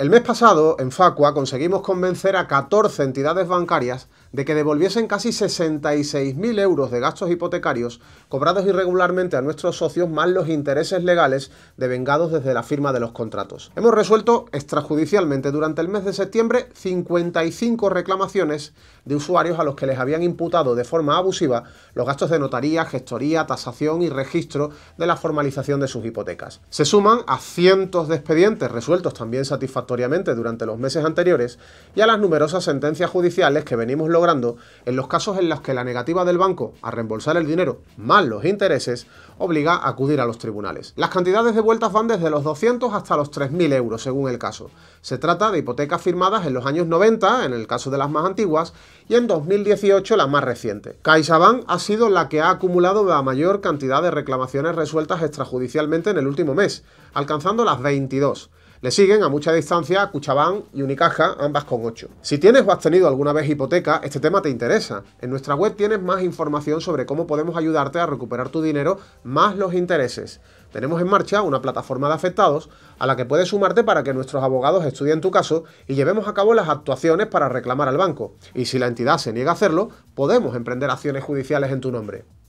El mes pasado, en Facua, conseguimos convencer a 14 entidades bancarias de que devolviesen casi 66.000 euros de gastos hipotecarios cobrados irregularmente a nuestros socios más los intereses legales devengados desde la firma de los contratos. Hemos resuelto extrajudicialmente durante el mes de septiembre 55 reclamaciones de usuarios a los que les habían imputado de forma abusiva los gastos de notaría, gestoría, tasación y registro de la formalización de sus hipotecas. Se suman a cientos de expedientes resueltos también satisfactoriamente durante los meses anteriores y a las numerosas sentencias judiciales que venimos logrando en los casos en los que la negativa del banco a reembolsar el dinero más los intereses obliga a acudir a los tribunales. Las cantidades de vueltas van desde los 200 hasta los 3.000 euros según el caso. Se trata de hipotecas firmadas en los años 90, en el caso de las más antiguas, y en 2018 la más reciente. CaixaBank ha sido la que ha acumulado la mayor cantidad de reclamaciones resueltas extrajudicialmente en el último mes, alcanzando las 22 le siguen a mucha distancia Cuchabán y Unicaja, ambas con 8. Si tienes o has tenido alguna vez hipoteca, este tema te interesa. En nuestra web tienes más información sobre cómo podemos ayudarte a recuperar tu dinero más los intereses. Tenemos en marcha una plataforma de afectados a la que puedes sumarte para que nuestros abogados estudien tu caso y llevemos a cabo las actuaciones para reclamar al banco. Y si la entidad se niega a hacerlo, podemos emprender acciones judiciales en tu nombre.